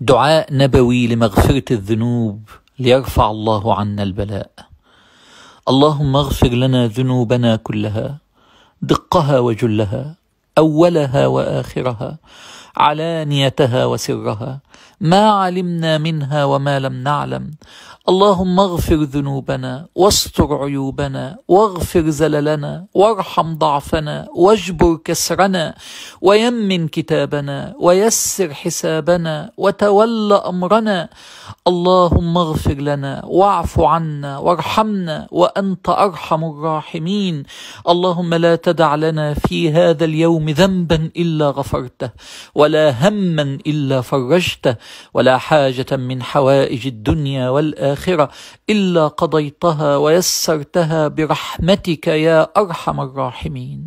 دعاء نبوي لمغفرة الذنوب ليرفع الله عنا البلاء اللهم اغفر لنا ذنوبنا كلها دقها وجلها اولها واخرها علانيتها وسرها ما علمنا منها وما لم نعلم اللهم اغفر ذنوبنا واستر عيوبنا واغفر زللنا وارحم ضعفنا واجبر كسرنا ويمن كتابنا ويسر حسابنا وتول امرنا اللهم اغفر لنا واعف عنا وارحمنا وانت ارحم الراحمين اللهم لا تدع لنا في هذا اليوم ذنبا الا غفرته ولا هما الا فرجته ولا حاجه من حوائج الدنيا والاخره الا قضيتها ويسرتها برحمتك يا ارحم الراحمين